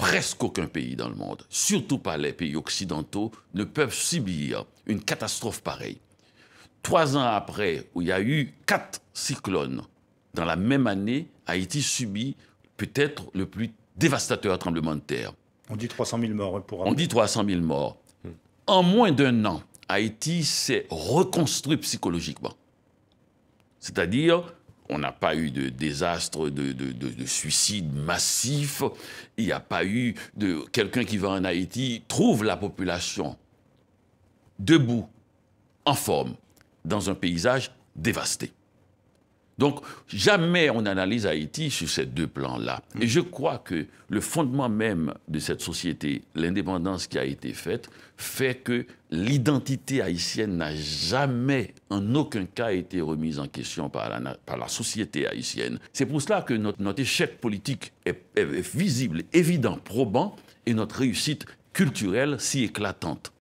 Presque aucun pays dans le monde, surtout pas les pays occidentaux, ne peuvent subir une catastrophe pareille. Trois ans après, où il y a eu quatre cyclones, dans la même année, Haïti subit peut-être le plus dévastateur tremblement de terre. On dit 300 000 morts hein, pour... On dit 300 000 morts. Hmm. En moins d'un an, Haïti s'est reconstruit psychologiquement. C'est-à-dire, on n'a pas eu de désastre, de, suicide massif. Il n'y a pas eu de quelqu'un qui va en Haïti, trouve la population debout, en forme, dans un paysage dévasté. Donc, jamais on analyse Haïti sur ces deux plans-là. Et je crois que le fondement même de cette société, l'indépendance qui a été faite, fait que l'identité haïtienne n'a jamais, en aucun cas, été remise en question par la, société haïtienne. C'est pour cela que notre, échec politique est visible, évident, probant, et notre réussite culturelle si éclatante.